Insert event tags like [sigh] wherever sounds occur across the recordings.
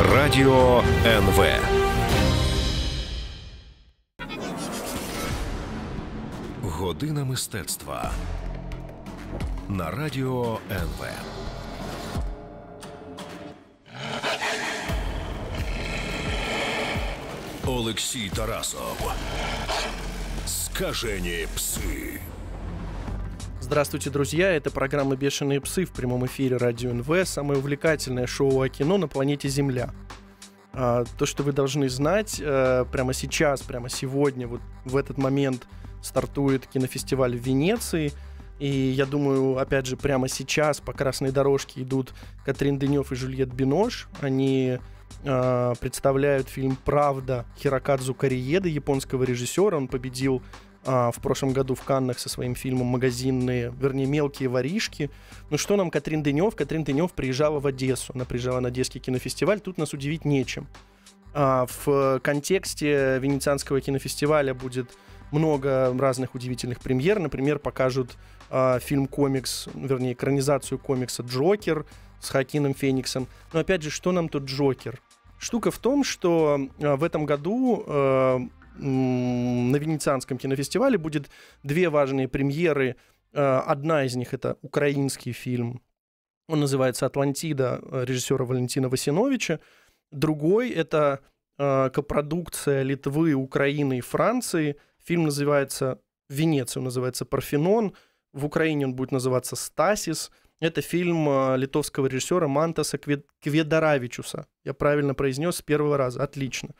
Радіо НВ. Година мистецтва на Радіо НВ. Олексій Тарасов. Скажені пси. Здравствуйте, друзья! Это программа «Бешеные псы» в прямом эфире Радио НВ, самое увлекательное шоу о кино на планете Земля. А, то, что вы должны знать, э, прямо сейчас, прямо сегодня, вот в этот момент стартует кинофестиваль в Венеции – и я думаю, опять же, прямо сейчас по красной дорожке идут Катрин Денев и Жюльет Бинош. Они э, представляют фильм «Правда» Хирокадзу Кариеда, японского режиссера. Он победил а, в прошлом году в Каннах со своим фильмом «Магазинные», вернее, «Мелкие воришки». Ну что нам Катрин Дынев? Катрин Дынев приезжала в Одессу. Она приезжала на Одесский кинофестиваль. Тут нас удивить нечем. А, в контексте Венецианского кинофестиваля будет много разных удивительных премьер. Например, покажут э, а, фильм-комикс, вернее, экранизацию комикса «Джокер» с Хакином Фениксом. Но опять же, что нам тут «Джокер»? Штука в том, что а, в этом году а, на Венецианском кинофестивале будет две важные премьеры. Э, одна из них это украинский фильм. Он называется «Атлантида» режиссера Валентина Васиновича. Другой это э, копродукция Литвы, Украины и Франции. Фильм называется "Венеция". Он называется «Парфенон». В Украине он будет называться «Стасис». Это фильм э, литовского режиссера Мантаса Кведоравичуса. Я правильно произнес с первого раза. Отлично.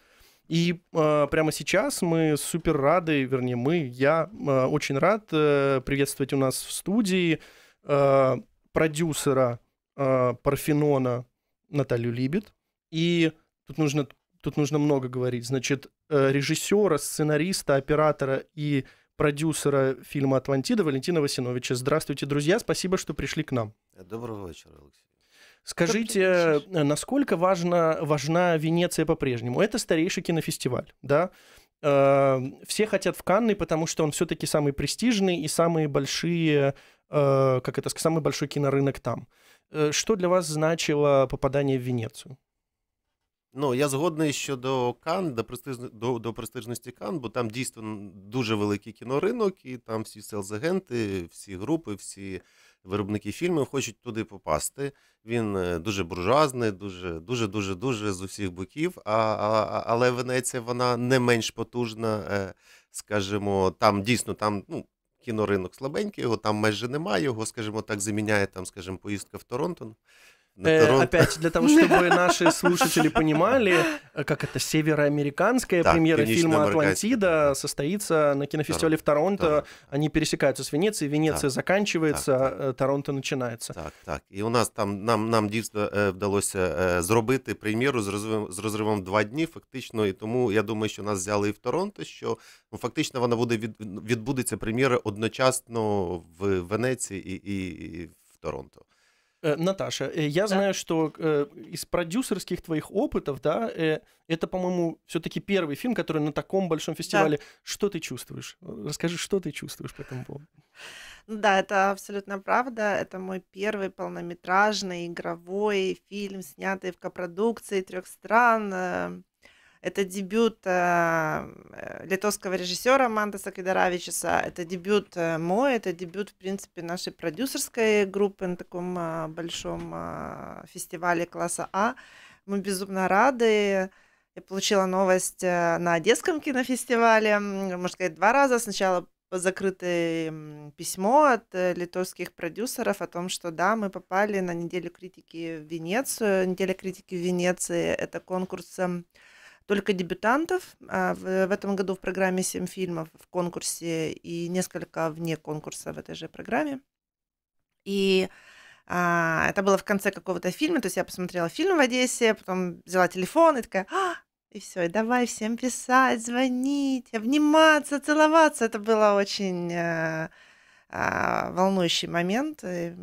И э, прямо сейчас мы супер рады, вернее, мы, я э, очень рад э, приветствовать у нас в студии э, продюсера э, Парфенона Наталью Либет. И тут нужно, тут нужно много говорить. Значит, э, режиссера, сценариста, оператора и продюсера фильма «Атлантида» Валентина Васиновича. Здравствуйте, друзья, спасибо, что пришли к нам. Доброго вечера, Алексей. Скажите, э, насколько важна, важна Венеция по-прежнему? Это старейший кинофестиваль, да? Э, все хотят в Канны, потому что он все-таки самый престижный и самые большие, э, как это, самый большой кинорынок там. Что для вас значило попадание в Венецию? Ну, я згодний щодо Кан, до престижно до, до престижності Кан, бо там дійсно дуже великий кіноринок, і там всі селзагенти, всі групи, всі виробники фільмів хочуть туди попасти. Він е, дуже буржуазний, дуже дуже дуже дуже з усіх боків. А, а, Але Венеція вона не менш потужна. Е, скажімо, там дійсно там ну. Кіноринок слабенький, його там майже немає. Його, скажімо так, заміняє там, скажімо, поїздка в Торонто. Э, опять, для того, чтобы [laughs] наши слушатели понимали, э, как это североамериканская так, премьера фильма «Атлантида» состоится на кинофестивале в Торонто. Торонто. Они пересекаются с Венецией, Венеция так, заканчивается, так, а, э, Торонто начинается. Так, так. И у нас там нам нам дійсно вдалося э, зробити прем'єру з розривом з розривом два дні, фактично. І тому я думаю, що нас взяли і в Торонто, що ну, фактично вона буде від, відбудеться прем'єра одночасно в Венеції і, і, і в Торонто. Э, Наташа, э, я да. знаю, что э, из продюсерских твоих опытов, да, это, по-моему, все-таки первый фильм, который на таком большом фестивале. Да. Что ты чувствуешь? Расскажи, что ты чувствуешь по этому поводу. Ну да, это абсолютно правда. Это мой первый полнометражный игровой фильм, снятый в копродукции трех стран а, э, это дебют э, литовского режиссера Мандаса Квидаравичеса, это дебют мой, это дебют, в принципе, нашей продюсерской группы на таком э, большом э, фестивале класса А. Мы безумно рады. Я получила новость э, на Одесском кинофестивале, можно сказать, два раза. Сначала закрытое письмо от э, литовских продюсеров о том, что да, мы попали на неделю критики в Венецию. Неделя критики в Венеции — это конкурс эм, только дебютантов. А э, в этом году в программе 7 фильмов в конкурсе и несколько вне конкурса в этой же программе. И а, это было в конце какого-то фильма, то есть я посмотрела фильм в Одессе, потом взяла телефон и такая, а, и все, и давай всем писать, звонить, обниматься, целоваться. Это было очень а, а, волнующий момент. И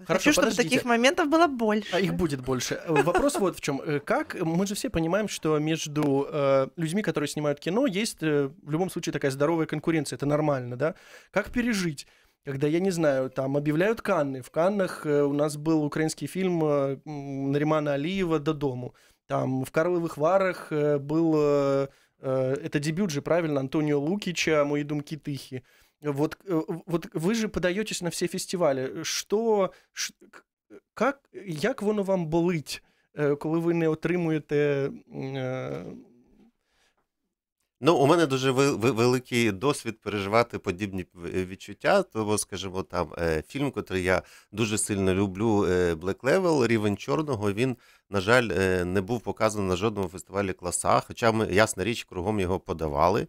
бы. Хорошо, Хочу, подождите. чтобы таких моментов было больше. А их будет больше. Э, вопрос вот в чем. Э, как э, мы же все понимаем, что между людьми, которые снимают кино, есть в любом случае такая здоровая конкуренция. Это нормально, да? Как пережить? когда, я не знаю, там объявляют Канны. В Каннах у нас был украинский фильм Наримана Алиева «До дому». Там в Карловых Варах был... это дебют же, правильно, Антонио Лукича «Мои думки тихи». Вот, э, вот вы же подаетесь на все фестивалі. Що, как, як воно вам болить, э, коли ви не отримуєте. Е, ну, у мене дуже великий досвід переживати подібні відчуття. Тому, скажімо, там е, фільм, який я дуже сильно люблю, е, Black Level, рівень чорного. Він, на жаль, не був показаний на жодному фестивалі класа. Хоча ми ясна річ кругом його подавали.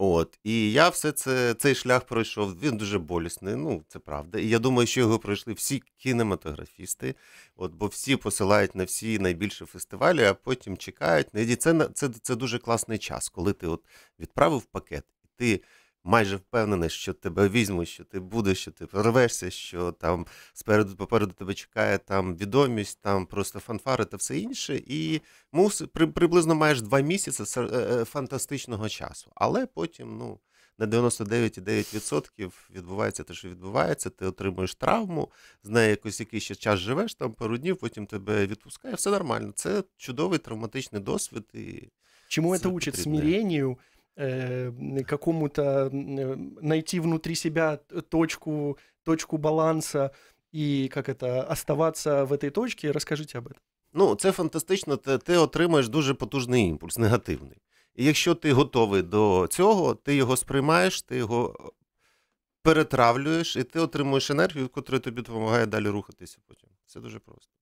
От і я все це цей шлях пройшов. Він дуже болісний. Ну це правда. І я думаю, що його пройшли всі кінематографісти. От бо всі посилають на всі найбільші фестивалі, а потім чекають. І це це, це дуже класний час, коли ти от відправив пакет, і ти майже впевнений, що тебе візьмуть, що ти будеш, що ти прорвешся, що там спереду попереду тебе чекає там відомість, там просто фанфари та все інше. І мус при, приблизно маєш два місяці е, е, фантастичного часу. Але потім, ну. На 99,9% відбувається те, що відбувається, ти отримуєш травму, з нею якось якийсь час живеш, там пару днів, потім тебе відпускає, все нормально. Це чудовий травматичний досвід. І Чому це учить смиренню? Э, какому-то найти внутри себя точку, точку баланса и как это оставаться в этой точке. Расскажите об этом. Ну, це фантастично. Ти, ти отримаєш дуже потужний імпульс, негативний. І якщо ти готовий до цього, ти його сприймаєш, ти його е, перетравлюєш, і ти отримуєш енергію, яка тобі допомагає далі рухатися потім. Це дуже просто.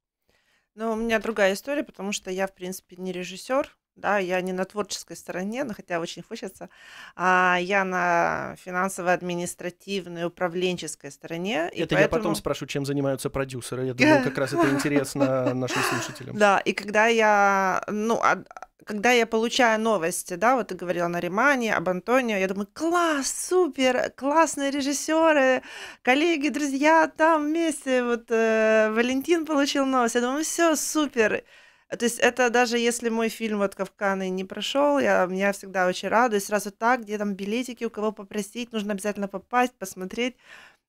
Ну, у меня другая история, потому что я, в принципі, не режисер. да, я не на творческой стороне, но хотя очень хочется, а я на финансово-административной, управленческой стороне. Это и поэтому... я потом спрошу, чем занимаются продюсеры, я думаю, как раз это интересно нашим слушателям. [laughs] Да, и когда я, ну, а, когда я получаю новости, да, вот ты говорила на Римане, об Антонио, я думаю, класс, супер, классные режиссеры, коллеги, друзья, там вместе, вот э, Валентин получил новость, я думаю, все супер, то есть это даже если мой фильм вот «Кавканы» не прошел, я, меня всегда очень радуюсь. Сразу так, где там билетики, у кого попросить, нужно обязательно попасть, посмотреть.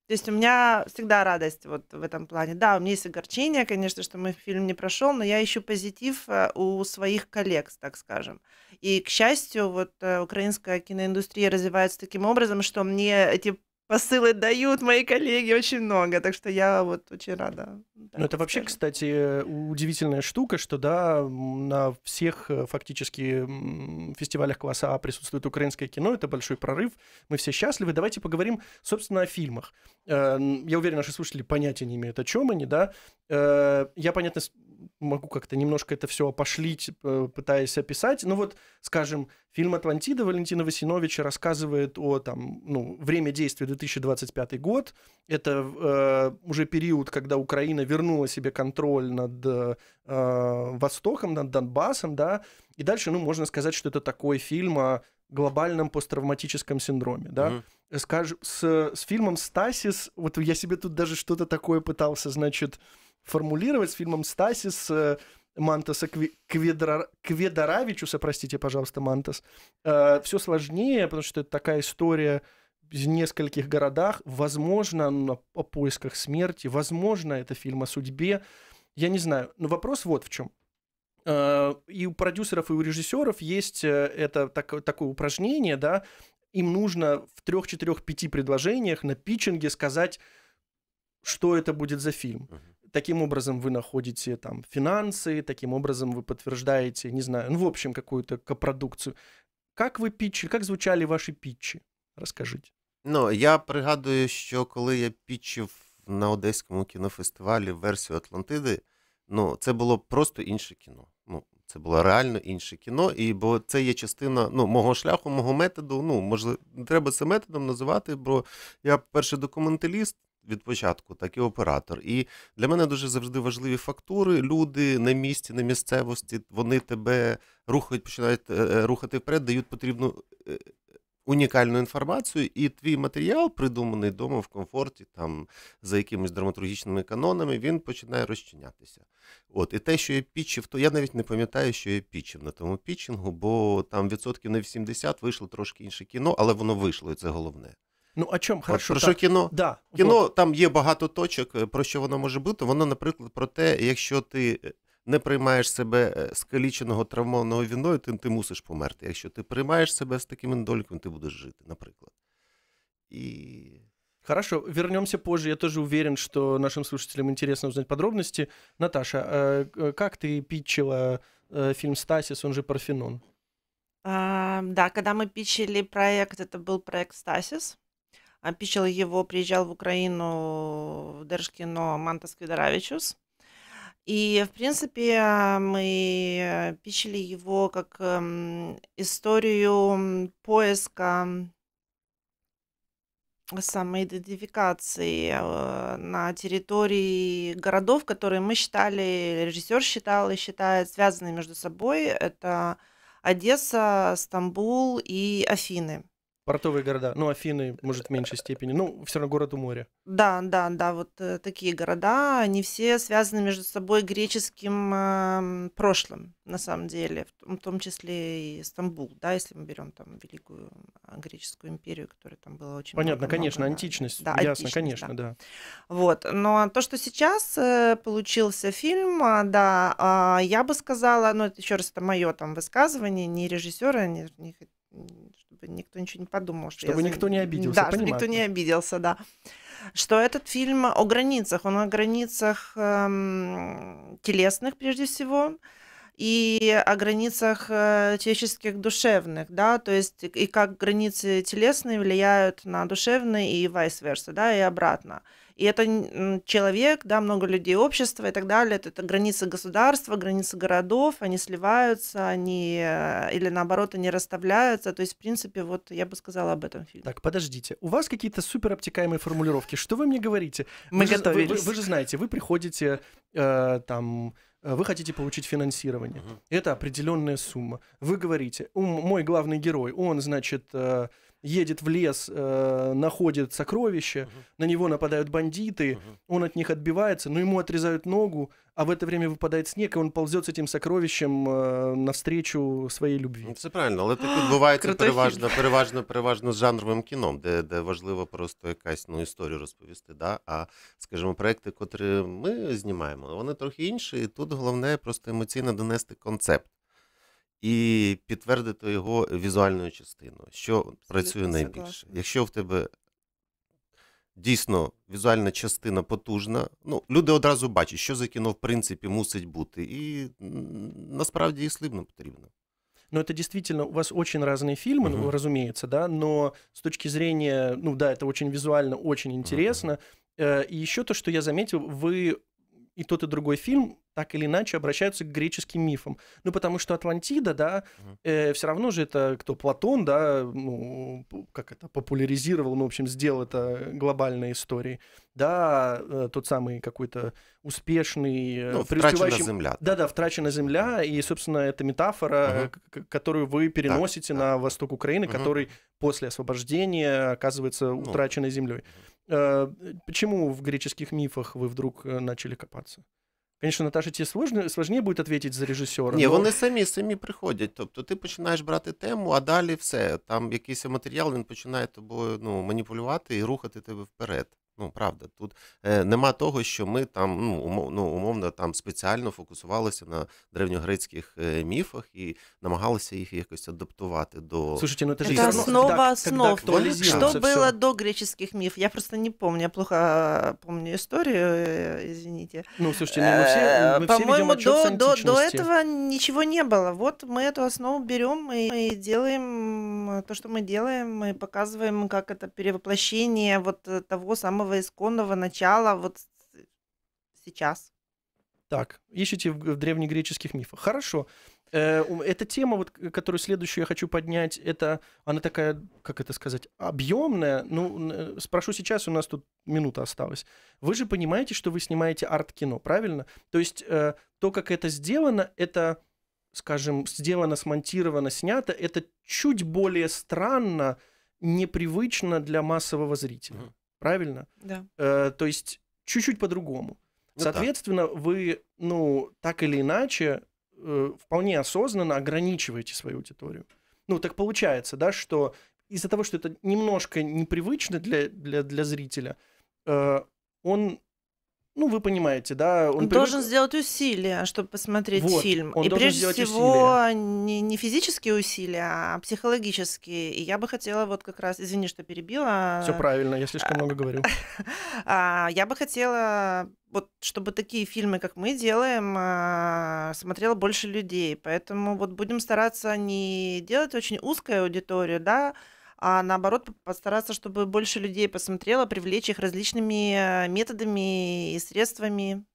То есть у меня всегда радость вот в этом плане. Да, у меня есть огорчение, конечно, что мой фильм не прошел, но я ищу позитив э, у своих коллег, так скажем. И, к счастью, вот э, украинская киноиндустрия развивается таким образом, что мне эти посылы дают мои коллеги очень много, так что я вот очень рада. Ну, это вообще, скажем. кстати, удивительная штука, что, да, на всех э, фактически фестивалях класса А присутствует украинское кино, это большой прорыв, мы все счастливы. Давайте поговорим, собственно, о фильмах. Э, я уверен, наши слушатели понятия не имеют, о чем они, да. Э, я, понятно, могу как-то немножко это все опошлить, э, пытаясь описать. Ну вот, скажем, фильм «Атлантида» Валентина Васиновича рассказывает о там, ну, время действия 2025 год. Это э, уже период, когда Украина вернула себе контроль над э, э, Востоком, над Донбассом, да. И дальше, ну, можно сказать, что это такой фильм о глобальном посттравматическом синдроме, да. Mm-hmm скажем, с, с фильмом «Стасис», вот я себе тут даже что-то такое пытался, значит, формулировать с фильмом «Стасис» э, Мантаса Кви... Кведра... Кведоравичуса, простите, пожалуйста, Мантас, э, все сложнее, потому что это такая история в нескольких городах. Возможно, она ну, о поисках смерти, возможно, это фильм о судьбе. Я не знаю. Но вопрос вот в чем. Э, и у продюсеров, и у режиссеров есть это так, такое упражнение, да, им нужно в трех, четырех, пяти предложениях на питчинге сказать, что это будет за фильм. Uh-huh. таким образом вы находите там финансы, таким образом вы подтверждаете, не знаю, ну, в общем, какую-то копродукцию. Как ви пітчі, як звучали ваші пітчі? Розкажіть. Ну, я пригадую, що коли я пічів на Одеському кінофестивалі версію Атлантиди, ну, це було просто інше кіно. Ну, Це було реально інше кіно, і бо це є частина ну, мого шляху, мого методу. Ну, можливо, треба це методом називати, бо я перший документаліст, від початку, так і оператор. І для мене дуже завжди важливі фактури. Люди на місці, на місцевості, вони тебе рухають, починають е, е, рухати вперед, дають потрібну е, унікальну інформацію, і твій матеріал, придуманий вдома в комфорті, там за якимись драматургічними канонами, він починає розчинятися. От, і те, що я пічив, то я навіть не пам'ятаю, що я пічив на тому пічингу, бо там відсотків на 80 вийшло трошки інше кіно, але воно вийшло, і це головне. Ну а чому хорошо про що так. кіно? Да, Кіно вот. там є багато точок, е, про що воно може бути. Воно, наприклад, про те, якщо ти е, не приймаєш себе е, скаліченого травмованого війною, ти, ти мусиш померти. Якщо ти приймаєш себе з таким недоліком, ти будеш жити, наприклад. І... Хорошо, вернемся позже. Я теж уверен, що нашим слушателям интересно узнать подробності. Наташа, э, э, как ти питчила э, фільм «Стасис», он же «Парфенон»? А, да, когда мы пичили проект, это был проект «Стасис», Опичил его, приезжал в Украину в Держкино Мантас Сквидоровичус. И, в принципе, мы пищили его как эм, историю поиска самоидентификации э, на территории городов, которые мы считали, режиссер считал и считает связанные между собой. Это Одесса, Стамбул и Афины. Портовые города. Ну, Афины, может, в меньшей степени. Ну, все равно город у моря. Да, да, да. Вот э, такие города, они все связаны между собой греческим э, прошлым, на самом деле. В, в том числе и Стамбул, да, если мы берем там Великую э, Греческую империю, которая там была очень Понятно, много, конечно, много, античность. Да, ясно, античность, конечно, да. да. Вот. Но то, что сейчас э, получился фильм, а, да, э, я бы сказала, ну, это еще раз, это мое там высказывание, не режиссера, не, не чтобы никто ничего не подумал. Что чтобы я... никто не обиделся, Да, чтобы никто не обиделся, да. Что этот фильм о границах, он о границах эм, телесных прежде всего, и о границах э, человеческих душевных, да, то есть и как границы телесные влияют на душевные и vice versa, да, и обратно. И это человек, да, много людей, общество и так далее. Это, это границы государства, границы городов, они сливаются, они э, или наоборот, они расставляются. То есть, в принципе, вот я бы сказала об этом фильме. Так, подождите, у вас какие-то супер обтекаемые формулировки. Что вы мне говорите? Мы вы готовились. Же, вы, вы, вы же знаете, вы приходите э, там э, вы хотите получить финансирование. Uh -huh. Это определенная сумма. Вы говорите, мой главный герой, он, значит, э, едет в лес, э, находит сокровище, угу. на него нападают бандиты, угу. он от них отбивается, но ему отрезают ногу, а в это время выпадает снег, и он ползет с этим сокровищем э, навстречу своїй любві. Це ну, правильно, але так відбувається переважно, переважно, переважно з жанровим кіном, де де важливо просто якась ну, історію розповісти. Да? А скажімо, проекти, котрі ми знімаємо, вони трохи інші. і Тут головне просто емоційно донести концепт. і підтвердити його візуальною частиною, що Абсолютно працює найбільше. Согласна. Якщо в тебе дійсно візуальна частина потужна, ну люди одразу бачать, що за кіно в принципі мусить бути, і насправді і слибно потрібно. Но ну, это действительно, у вас очень разные фильмы, uh-huh. ну, разумеется, да, но с точки зрения, ну да, это очень визуально, очень интересно. Uh-huh. И еще то, что я заметил, вы и тот, и другой фильм так или иначе обращаются к греческим мифам. Ну, потому что Атлантида, да, угу. э, все равно же это кто Платон, да, ну, как это, популяризировал, ну, в общем, сделал это глобальной историей. Да, э, тот самый какой-то успешный... Э, ну, преуспевающий... земля. Да-да, втрачена земля, и, собственно, это метафора, угу. которую вы переносите да, на да. восток Украины, угу. который после освобождения оказывается ну. утраченной землей. Э, почему в греческих мифах вы вдруг э, начали копаться? Конечно, Наташа, ті сложно, сложнее буде ответить за режисера. Ні, но... вони самі самі приходять. Тобто ти починаєш брати тему, а далі все. Там якийсь матеріал, він починає тобою ну, маніпулювати і рухати тебе вперед. Ну, правда, тут е, нема того, що ми там ну, умов, ну, умовно там спеціально фокусувалися на древньогрецьких е, міфах і намагалися їх якось адаптувати до Слушайте, ну это же основа основ. Когда Что было до греческих миф? Я просто не помню, я плохо э, помню историю, э, извините. Ну, слушайте, ну, мы все, э, мы все По-моему, до, до, до этого ничего не было. Вот мы эту основу берем и, и делаем то, что мы делаем, мы показываем, как это перевоплощение вот того самого самого исконного начала вот сейчас. Так, ищите в, в древнегреческих мифах. Хорошо. Э, эта тема, вот, которую следующую я хочу поднять, это она такая, как это сказать, объемная. Ну, э, спрошу сейчас, у нас тут минута осталась. Вы же понимаете, что вы снимаете арт-кино, правильно? То есть э, то, как это сделано, это, скажем, сделано, смонтировано, снято, это чуть более странно, непривычно для массового зрителя. Mm-hmm правильно? Да. Э, то есть чуть-чуть по-другому. Ну, Соответственно, так. вы, ну, так или иначе, э, вполне осознанно ограничиваете свою аудиторию. Ну, так получается, да, что из-за того, что это немножко непривычно для, для, для зрителя, э, он ну, вы понимаете, да. Он, он привык... должен сделать усилия, чтобы посмотреть вот, фильм. Он и прежде всего усилия. не, не физические усилия, а психологические. И я бы хотела вот как раз, извини, что перебила. А, Все правильно, я слишком а, много говорю. [laughs] А, я бы хотела вот чтобы такие фильмы, как мы делаем, смотрело больше людей. Поэтому вот будем стараться не делать очень узкую аудиторию, да, а наоборот постараться, чтобы больше людей посмотрело, привлечь их различными э, методами и средствами.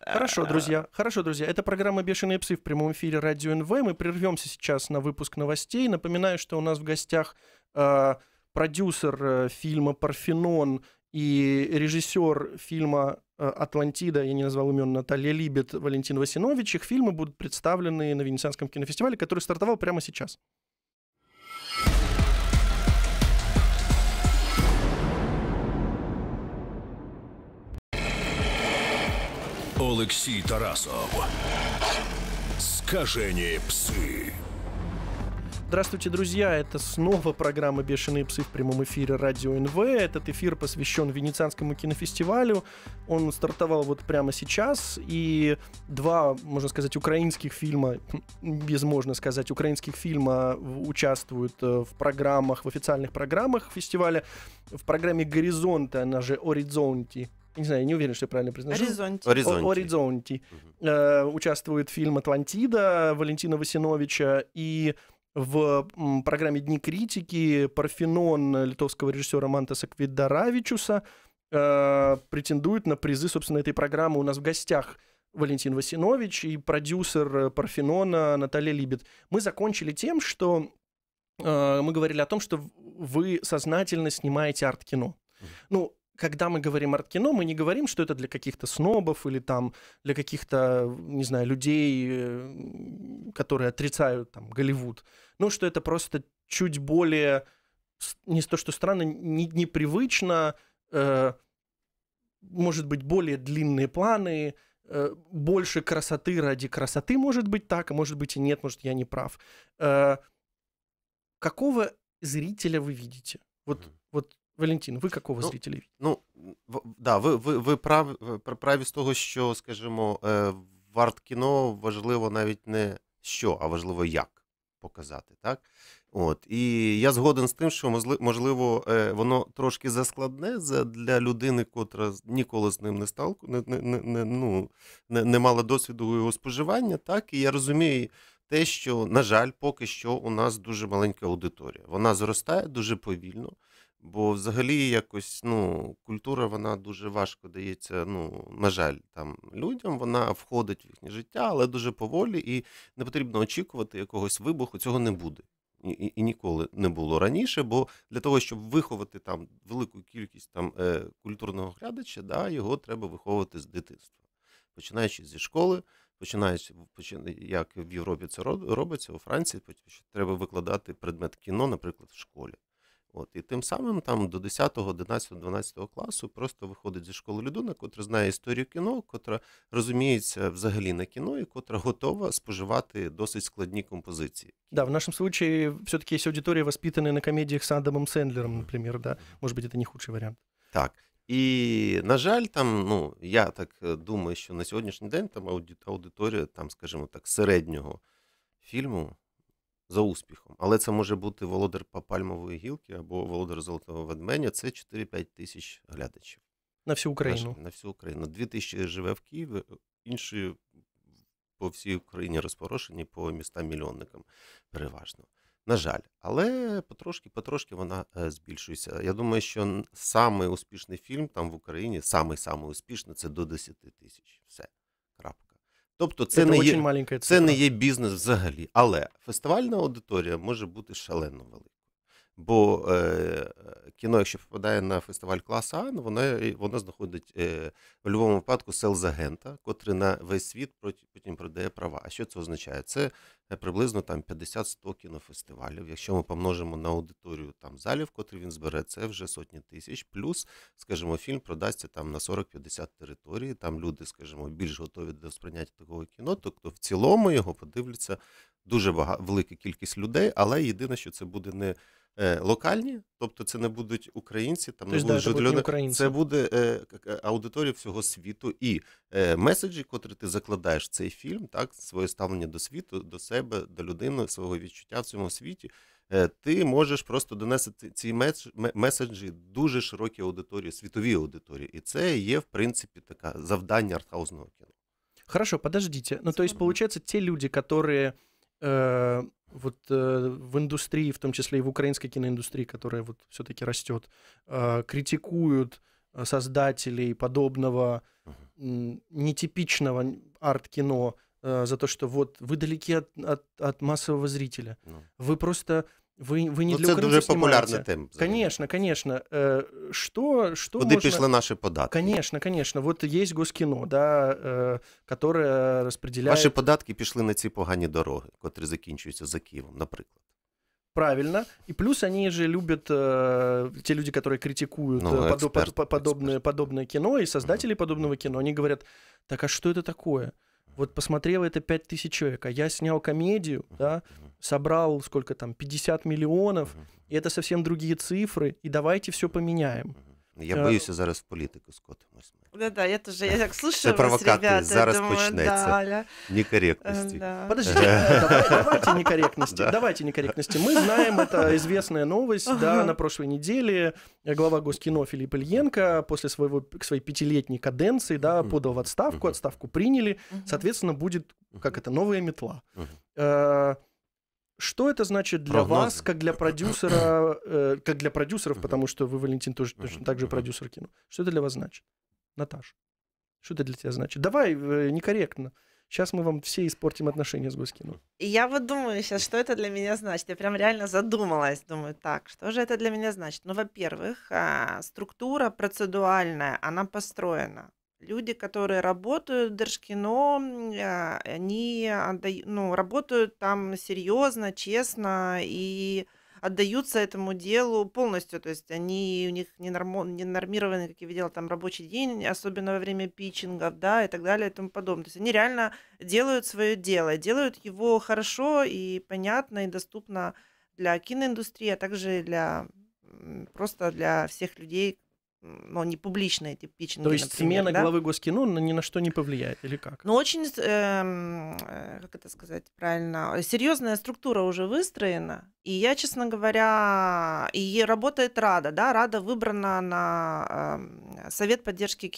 Хорошо, э, э, друзья. Хорошо, друзья. Это программа «Бешеные псы» в прямом эфире Радио НВ. Мы прервемся сейчас на выпуск новостей. Напоминаю, что у нас в гостях э, продюсер э, фильма «Парфенон» и режиссер фильма «Атлантида», я не назвал имен, Наталья Либет, Валентин Васинович. Их фильмы будут представлены на Венецианском кинофестивале, который стартовал прямо сейчас. Олексій Тарасов. Скажені псы. Здравствуйте, друзья! Это снова программа «Бешеные псы» в прямом эфире Радио НВ. Этот эфир посвящен Венецианскому кинофестивалю. Он стартовал вот прямо сейчас, и два, можно сказать, украинских фильма, без можно сказать, украинских фильма участвуют э, в программах, в официальных программах фестиваля. В программе «Горизонты», она же «Оризонти», не знаю, не уверен, что я правильно произношу. Оризонти. Оризонти. Оризонти. Угу. Э, участвует фильм «Атлантида» Валентина Васиновича и в м, программе «Дни критики» Парфенон литовского режиссера Мантаса Квидаравичуса э, претендует на призы, собственно, этой программы у нас в гостях. Валентин Васинович и продюсер Парфенона Наталья Либет. Мы закончили тем, что э, мы говорили о том, что вы сознательно снимаете арт-кино. Ну, когда мы говорим арт-кино, мы не говорим, что это для каких-то снобов или там для каких-то, не знаю, людей, э, которые отрицают там Голливуд. Ну, что это просто чуть более, не то что странно, не, непривычно, э, может быть, более длинные планы, э, больше красоты ради красоты, может быть, так, а может быть и нет, может, я не прав. Э, какого зрителя вы видите? Вот, вот Валентин, ви какого ну, зрителя? Ну да, ви ви, ви прав, праві з того, що, скажімо, е, в арт-кіно важливо навіть не що, а важливо як показати. так? От І я згоден з тим, що можливо, е, воно трошки заскладне для людини, котра ніколи з ним не сталку, не, не, не, ну, не, не мала досвіду його споживання. так? І я розумію. Те, що на жаль, поки що у нас дуже маленька аудиторія. Вона зростає дуже повільно. Бо взагалі якось ну, культура вона дуже важко дається. Ну, на жаль, там людям вона входить в їхнє життя, але дуже поволі, і не потрібно очікувати якогось вибуху. Цього не буде і, і, і ніколи не було раніше. Бо для того, щоб виховати там велику кількість там е, культурного глядача, да, його треба виховувати з дитинства, починаючи зі школи. Починаючи як в Європі це робиться у Франції, треба викладати предмет кіно, наприклад, в школі. От, І тим самим там до 10, 11, 12 класу просто виходить зі школи людина, котра знає історію кіно, котра розуміється взагалі на кіно і котра готова споживати досить складні композиції. Да, в нашому случае все-таки є аудиторія воспитанная на комедіях з Адамом Сендлером, наприклад. да. Может быть, это не худший варіант. Так. І, на жаль, там, ну, я так е, думаю, що на сьогоднішній день там аудиторія, там, скажімо так, середнього фільму за успіхом. Але це може бути володар пальмової гілки або володар золотого ведменя. Це 4-5 тисяч глядачів. На всю Україну. На, на всю Україну. Дві тисячі живе в Києві, інші по всій Україні розпорошені по містам мільйонникам переважно. На жаль, але потрошки-потрошки вона е, збільшується. Я думаю, що самий успішний фільм там в Україні, самий-самий успішний це до 10 тисяч. Все. Тобто, це, це не є, це не є бізнес взагалі. Але фестивальна аудиторія може бути шалено велика. Бо е, кіно, якщо попадає на фестиваль класу А, ну, воно е, воно знаходить е, в будь-якому випадку селзагента, котрий на весь світ потім продає права. А що це означає? Це е, приблизно там 50-100 кінофестивалів. Якщо ми помножимо на аудиторію там залів, котрі він збере, це вже сотні тисяч. Плюс, скажімо, фільм продасться там на 40-50 територій. Там люди, скажімо, більш готові до сприйняття такого кіно. Тобто, в цілому його подивляться дуже багато велика кількість людей, але єдине, що це буде не. Е, локальні, тобто це не будуть українці, там Тож, не тобто, будуть да, жителі. Це буде е, аудиторія всього світу і е, меседжі, котрі ти закладаєш цей фільм, так своє ставлення до світу, до себе, до людини, свого відчуття в цьому світі. Ти можеш просто донести ці меседжі дуже широкій аудиторії, світовій аудиторії, і це є в принципі таке завдання артхаузного кіно. Хорошо, подождите. Ну, то есть, получается, те люди, которые Э, вот э, в индустрии, в том числе и в украинской киноиндустрии, которая вот все-таки растет, э, критикуют э, создателей подобного uh нетипичного арт-кино э, за то, что вот вы далеки от, от, от массового зрителя. No. Ну. Вы просто вы вы не ну, для України дуже популярний тем. Конечно, конечно. Э, что, что Куди можно... пішли наши податки? Конечно, конечно. Вот есть Госкино, да, э, которое распределяет... Ваші податки пішли на ці погані дороги, котрі закінчуються за Києвом, наприклад. Правильно. И плюс они же любят э, те люди, которые критикуют ну, э, под, под, под, подобное, подобное кино, и создатели mm-hmm. подобного кино, они говорят, так а что это такое? вот посмотрело это 5000 человек, а я снял комедию, да, собрал сколько там, 50 миллионов, и это совсем другие цифры, и давайте все поменяем. Я э, боюся зараз в політику скотимось. Да-да, я тоже, я так слушаю Це вас, ребята, зараз думаю, почнеться. Даля. Э, [laughs] некорректности. Да. Подождите, давайте, некорректности, давайте некорректности. Мы знаем, это [laughs] известная новость, да, на прошлой неделе глава Госкино Филипп Ильенко после своего, своей пятилетней каденции, да, подал в отставку, отставку приняли, соответственно, будет, как это, новая метла. Э, что это значит для Прогноз. вас, как для продюсера, э, как для продюсеров, потому что вы, Валентин, тоже точно так же продюсер кино. Что это для вас значит? Наташ, что это для тебя значит? Давай, э, некорректно. Сейчас мы вам все испортим отношения с Госкино. я вот думаю сейчас, что это для меня значит. Я прям реально задумалась, думаю, так, что же это для меня значит? Ну, во-первых, а, структура процедуальная, она построена. Люди, которые работают в Держкино, э, они ну, работают там серьезно, честно и отдаются этому делу полностью. То есть они, у них не, норм, не нормированы, как я видела, там рабочий день, особенно во время питчингов, да, и так далее и тому подобное. То есть они реально делают свое дело, делают его хорошо и понятно, и доступно для киноиндустрии, а также для просто для всех людей, ну, не публичные типичные. То есть например, смена да? главы Госкино ни на что не повлияет или как? Ну, очень, эм, э, как это сказать правильно, э, серьезная структура уже выстроена, и я, честно говоря, и работает Рада, да, Рада выбрана на э, Совет поддержки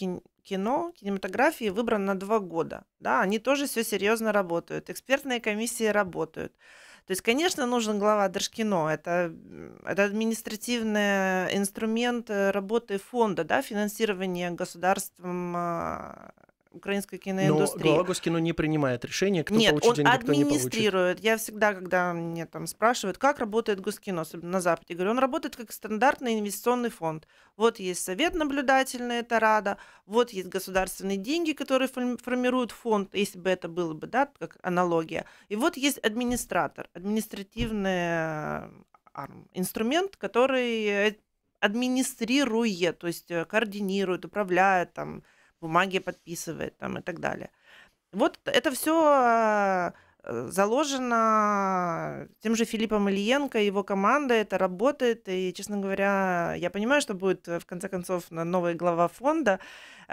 кино, кинематографии выбрана на два года, да, они тоже все серьезно работают, экспертные комиссии работают. То есть, конечно, нужен глава Держкино. Это, это административный инструмент э, работы фонда, да, финансирование государством а, украинской киноиндустрии. Но Галагоскину не принимает решение, кто Нет, получит он деньги, кто не получит. администрирует. Я всегда, когда мне там спрашивают, как работает Госкино, особенно на Западе, говорю, он работает как стандартный инвестиционный фонд. Вот есть совет наблюдательный, это Рада, вот есть государственные деньги, которые формируют фонд, если бы это было бы, да, как аналогия. И вот есть администратор, административный инструмент, который э, администрирует, то есть э, координирует, управляет там, бумаги подписывает там и так далее. Вот это все э, заложено тем же Филиппом Ильенко и его командой это работает, и, честно говоря, я понимаю, что будет, э, в конце концов, новая глава фонда,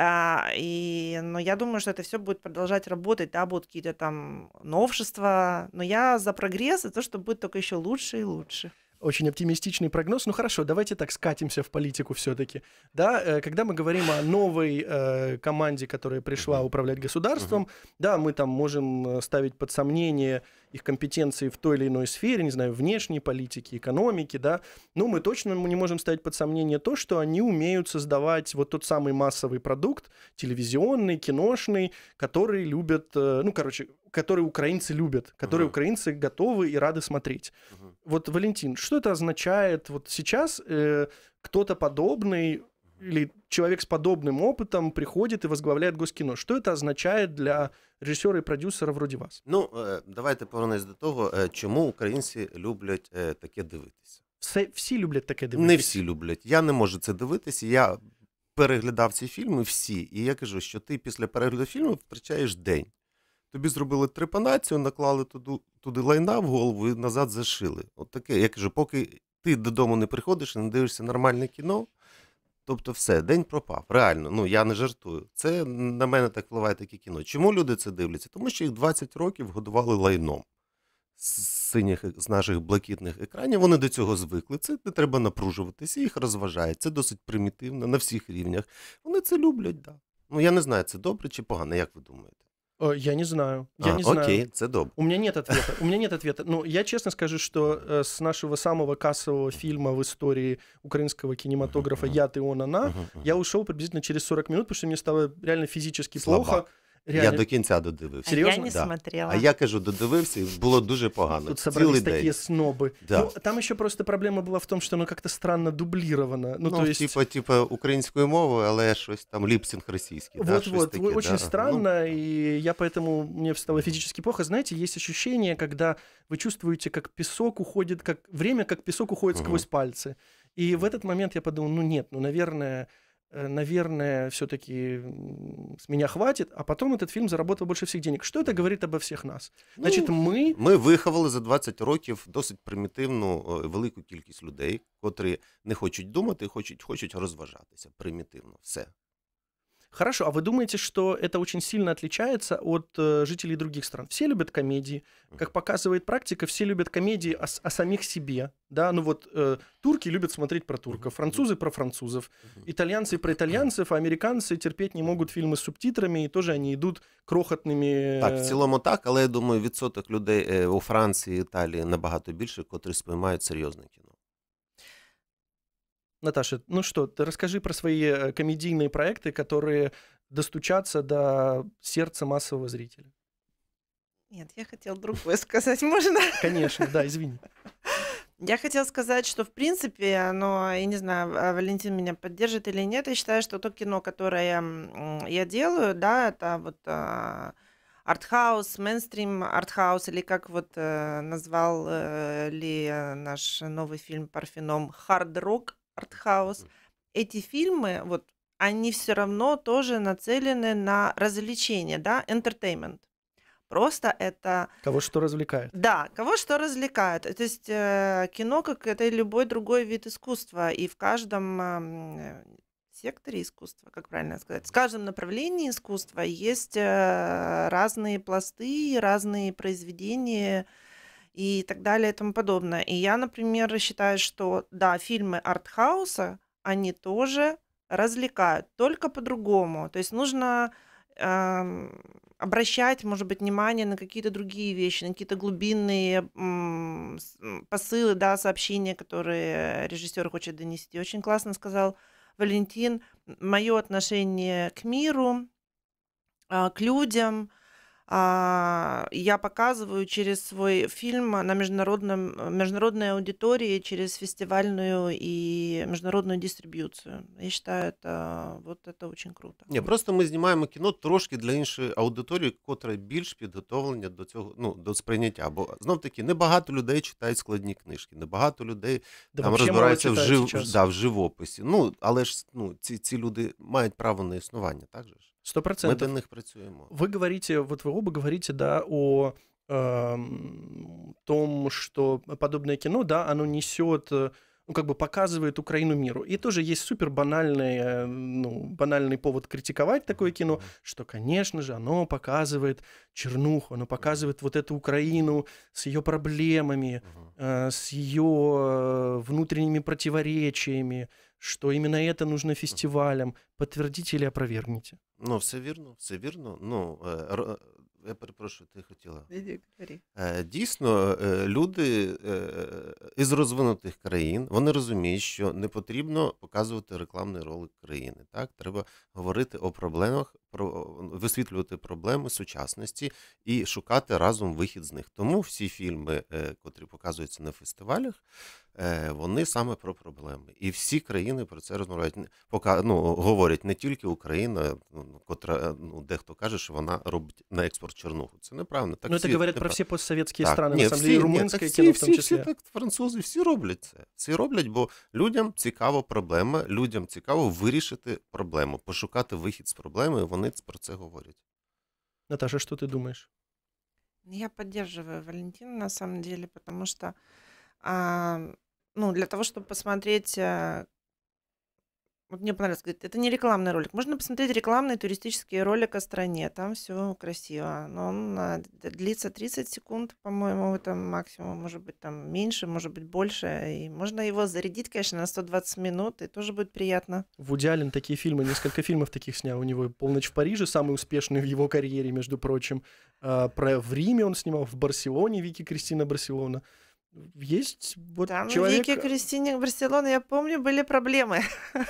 а, и, но я думаю, что это все будет продолжать работать, да, будут какие-то там новшества, но я за прогресс и то, что будет только еще лучше и лучше очень оптимистичный прогноз. Ну хорошо, давайте так скатимся в политику все-таки. Да, э, когда мы говорим о новой э, команде, которая пришла управлять государством, да, мы там можем э, ставить под сомнение их компетенции в той или иной сфере, не знаю, внешней политики, экономики, да, ну, мы точно не можем ставить под сомнение то, что они умеют создавать вот тот самый массовый продукт, телевизионный, киношный, который любят, э, ну, короче, который украинцы любят, которые uh-huh. украинцы готовы и рады смотреть. Uh-huh. Вот, Валентин, что это означает? Вот сейчас э, кто-то подобный или человек с подобным опытом приходит и возглавляет Госкіно. Что это означает для режиссера и продюсера вроде вас? Ну, э, давайте повернемось до того, э, чому українці люблять э, таке дивитися. Все, всі люблять таке дивитися? Не всі люблять. Я не можу це дивитися. Я переглядав ці фільми всі, і я кажу, що ти після перегляду фільму втрачаєш день. Тобі зробили трепанацію, наклали туди, туди лайна в голову і назад зашили. От таке. Я кажу, поки ти додому не приходиш і не дивишся нормальне кіно. Тобто, все, день пропав. Реально, ну я не жартую. Це на мене так впливає таке кіно. Чому люди це дивляться? Тому що їх 20 років годували лайном з синіх з наших блакитних екранів. Вони до цього звикли. Це не треба напружуватися, їх розважають. Це досить примітивно на всіх рівнях. Вони це люблять, да. Ну я не знаю, це добре чи погано, як ви думаєте? Э, я не знаю. Я а, не знаю. Окей, це добре. У меня нет ответа. У меня нет ответа. Ну, я честно скажу, что э, с нашего самого кассового фильма в истории украинского кинематографа «Я, ты, он, она» я ушел приблизительно через 40 минут, потому что мне стало реально физически Слабак. плохо. Реально. Я до кінця додивився. А Серйозно? Я не да. смотрела. А я кажу, додивився, і було дуже погано. Тут собрались такі сноби. Да. Ну, там ще просто проблема була в тому, що воно як-то странно дубліровано. Ну, ну, есть... типа, типа українською мовою, але щось там ліпсинг російський. Вот, да, вот, таке, очень да. странно, ну... и я поэтому, мне стало физически плохо. Знаете, есть ощущение, когда вы чувствуете, как песок уходит, как время, как песок уходит угу. сквозь пальцы. И в этот момент я подумал, ну нет, ну, наверное, Э, наверное, все-таки с меня хватит, а потом этот фильм заработал больше всіх денег. Що це говорить обо всіх нас? Ну, Значить, ми Ми виховали за 20 років досить примітивну э, велику кількість людей, котрі не хочуть думати, хочуть, хочуть розважатися. Примітивно все. Хорошо, а вы думаете, что это очень сильно отличается от э, жителей других стран? Все любят комедии. Как показывает практика, все любят комедии о, о самих себе. Да, ну вот э, турки любят смотреть про турков, французы про французов, итальянцы про итальянцев, а американцы терпеть не могут фильмы с субтитрами, и тоже они идут крохотными. Так, в э, цілому так, но я думаю, відсоток людей е, э, у Франции, і Італії набагато больше, которые снимают серйозне кино. Наташа, ну что, расскажи про свои э, комедийные проекты, которые достучатся до сердца массового зрителя. Нет, я хотел другое [laughs] сказать, можно? Конечно, да, извини. [laughs] Я хотела сказать, что в принципе, но я не знаю, а Валентин меня поддержит или нет, я считаю, что то кино, которое я делаю, да, это вот а, артхаус, мейнстрим артхаус, или как вот э, назвал э, ли наш новый фильм Парфеном, хард-рок, артхаус, эти фильмы, вот, они все равно тоже нацелены на развлечение, да, entertainment. Просто это... Кого что развлекает. Да, кого что развлекает. То есть э, кино, как это и любой другой вид искусства, и в каждом секторе искусства, как правильно сказать, в каждом направлении искусства есть э, разные пласты, разные произведения, и так далее и тому подобное. И я, например, считаю, что да, фильмы артхауса, они тоже развлекают, только по-другому. То есть нужно э, обращать, может быть, внимание на какие-то другие вещи, на какие-то глубинные м- посылы, да, сообщения, которые режиссер хочет донести. Очень классно сказал Валентин, мое отношение к миру, а, к людям, я показываю через свой фильм на международном, э, международной аудитории, через фестивальную и международную дистриб'юцію. Я считаю, это, э, вот это очень круто. Ні, просто ми знімаємо кіно трошки для іншої аудиторії, котра більш підготовлення до цього ну, до сприйняття. Бо знов таки небагато людей читають складні книжки, небагато людей да, там розбираються в жив, да, в живописі. Ну але ж ну, ці ці люди мають право на існування, так же ж. Сто процентів. Ми до них працюємо. Ви говорите, вот вы оба говорите, да, о э, том, что подобное кино, да, оно несет э, ну, как бы показывает Украину миру. И тоже есть супер банальный, ну, банальный повод критиковать такое кино, что, конечно же, оно показывает чернуху, оно показывает вот эту Украину с ее проблемами, uh с ее э, внутренними противоречиями, что именно это нужно фестивалям. Подтвердите или опровергните. Ну, все вірно, все вірно. Ну, э, я перепрошую, ти хотіла. Э, дійсно, е, люди е, із розвинутих країн вони розуміють, що не потрібно показувати рекламний ролик країни. Так, треба говорити о проблемах про висвітлювати проблеми сучасності і шукати разом вихід з них. Тому всі фільми, е, котрі показуються на фестивалях, е, вони саме про проблеми. І всі країни про це розмовляють. Пока ну говорять не тільки Україна, ну, котра ну дехто каже, що вона робить на експорт Чорнуху. Це неправильно. Так ну це говорять про всі постсовєтські так, страни, на самі румунське так, кіно всі, в тому числі. Всі, так французи, всі роблять це. Всі роблять, бо людям цікава проблема. Людям цікаво вирішити проблему, пошукати вихід з проблеми. Вони вони про це говорять. Наташа, что ты думаешь? Я поддерживаю Валентина на самом деле, потому что а, ну, для того, чтобы посмотреть, э, вот мне понравилось, говорит, это не рекламный ролик. Можно посмотреть рекламный туристический ролик о стране, там все красиво. Но он а, длится 30 секунд, по-моему, это максимум, может быть, там меньше, может быть, больше. И можно его зарядить, конечно, на 120 минут, и тоже будет приятно. В Аллен такие фильмы, несколько фильмов таких снял. У него «Полночь в Париже», самый успешный в его карьере, между прочим. А, про в Риме он снимал, в Барселоне, Вики Кристина Барселона есть вот Там ну, человек... Вике э, Кристине Барселоне, я помню, были проблемы. [laughs]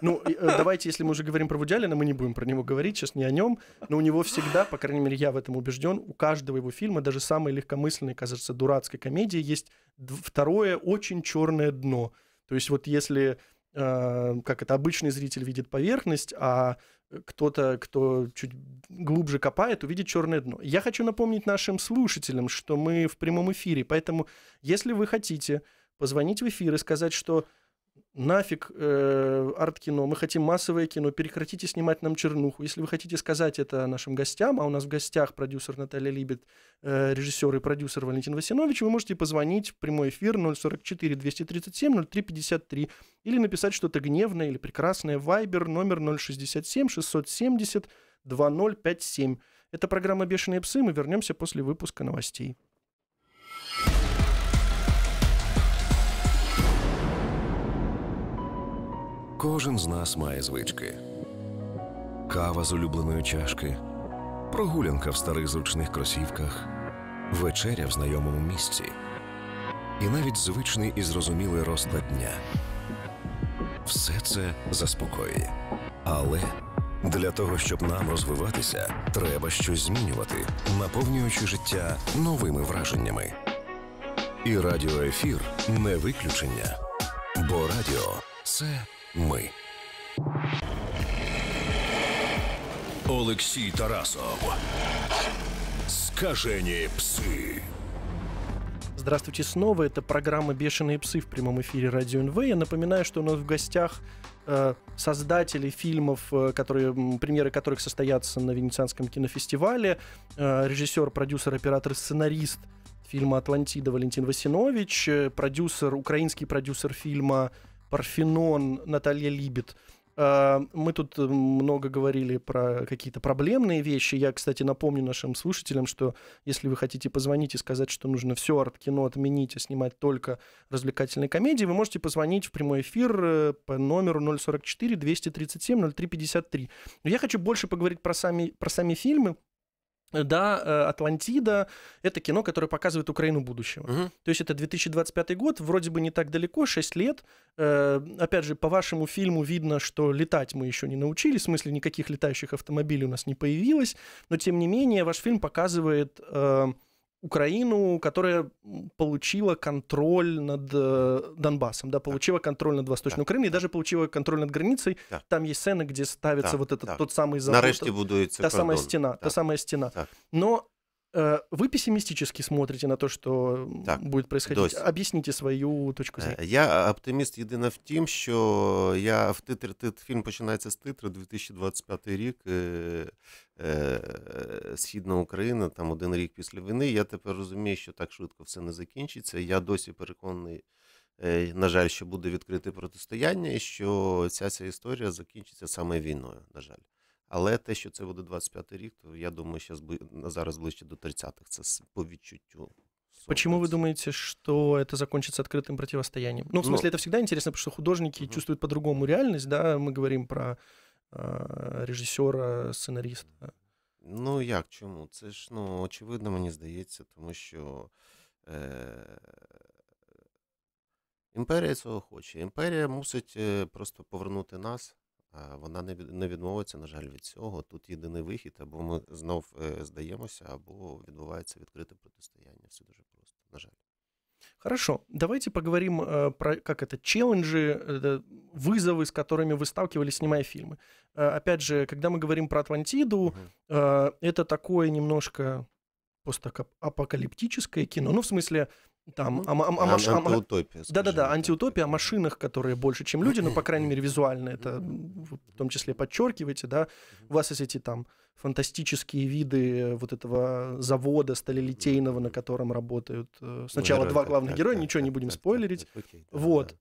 Ну, э, давайте, если мы уже говорим про Вудиалина, мы не будем про него говорить, сейчас не о нем, но у него всегда, по крайней мере, я в этом убежден, у каждого его фильма, даже самой легкомысленной, кажется, дурацкой комедии, есть второе очень черное дно. То есть вот если Э, как это обычный зритель видит поверхность, а кто-то, кто чуть глубже копает, увидит черное дно. Я хочу напомнить нашим слушателям, что мы в прямом эфире, поэтому если вы хотите позвонить в эфир и сказать, что нафиг э, арт-кино, мы хотим массовое кино, прекратите снимать нам чернуху. Если вы хотите сказать это нашим гостям, а у нас в гостях продюсер Наталья Либет, э, режиссер и продюсер Валентин Васинович, вы можете позвонить в прямой эфир 044 237 0353 или написать что-то гневное или прекрасное. Вайбер номер 067 670 2057. Это программа «Бешеные псы». Мы вернемся после выпуска новостей. Кожен з нас має звички: кава з улюбленої чашки, прогулянка в старих зручних кросівках, вечеря в знайомому місці, і навіть звичний і зрозумілий розклад дня. Все це заспокоює. Але для того, щоб нам розвиватися, треба щось змінювати, наповнюючи життя новими враженнями. І радіоефір не виключення, бо радіо це. мы. Олексій Тарасов. Скажение псы. Здравствуйте снова. Это программа «Бешеные псы» в прямом эфире Радио НВ. Я напоминаю, что у нас в гостях э, создатели фильмов, э, которые, премьеры которых состоятся на Венецианском кинофестивале, э, режиссер, продюсер, оператор, сценарист фильма «Атлантида» Валентин Васинович, продюсер, украинский продюсер фильма Парфенон, Наталья Либет. А, мы тут э, много говорили про какие-то проблемные вещи. Я, кстати, напомню нашим слушателям, что если вы хотите позвонить и сказать, что нужно все арт-кино отменить и снимать только развлекательные комедии, вы можете позвонить в прямой эфир э, по номеру 044 237 0353. Но я хочу больше поговорить про сами, про сами фильмы, да, э, Атлантида это кино, которое показывает Украину будущего. Угу. То есть это 2025 год, вроде бы не так далеко, 6 лет. Э, опять же, по вашему фильму видно, что летать мы еще не научились, в смысле никаких летающих автомобилей у нас не появилось, но тем не менее ваш фильм показывает э, Украину, которая получила контроль над э, Донбассом, да, получила да. контроль над Восточной да. Украиной, и даже получила контроль над границей. Да. Там есть сцены, где ставится да. вот этот да. тот самый завод. Нарешті будується та кордон. самая стена, да. та самая стена. Так. Но Э, вы пессимистически смотрите на то, що так, буде происходить. Досі. Об'ясніть свою точку зору. Э, я оптиміст єдине в тім, що я в титр, титр фільм починається з титру 2025 рік. Е, э, е, Східна Україна, там один рік після війни. Я тепер розумію, що так швидко все не закінчиться. Я досі переконаний, е, на жаль, що буде відкрите протистояння, і що ця ця історія закінчиться саме війною. На жаль. Але те, що це буде 25-й рік, то я думаю, що зараз ближче до 30-х. Це по відчуттю. Почему вы думаете, что это закончится открытым противостоянием? Ну, в ну, смысле, ну, это всегда интересно, потому что художники угу. чувствуют по-другому реальность, да, мы говорим про э, режисера, сценариста. Ну як, чому? Це ж ну, очевидно, мені здається, тому що е, імперія цього хоче. Імперія мусить е, просто повернути нас Вона не від- не відмовиться, на жаль, від цього. Тут єдиний вихід, або ми знов е, здаємося, або відбувається відкрите протистояння. Все дуже просто, на жаль. Хорошо, давайте поговорим про как это челленджи, э, вызовы, с которыми вы сталкивались, снимая фильмы. Э, опять же, когда мы говорим про Атлантиду, Мгм. э, это такое немножко постапокалиптическое кино. Ну, в смысле, там, а, а, а, а, антиутопия. Да-да-да, антиутопия о машинах, которые больше, чем люди, но ну, по крайней мере, визуально это в том числе подчеркиваете, да. У вас есть эти там фантастические виды э, вот этого завода сталилитейного, на котором работают э, сначала два главных героя, ничего не будем спойлерить. вот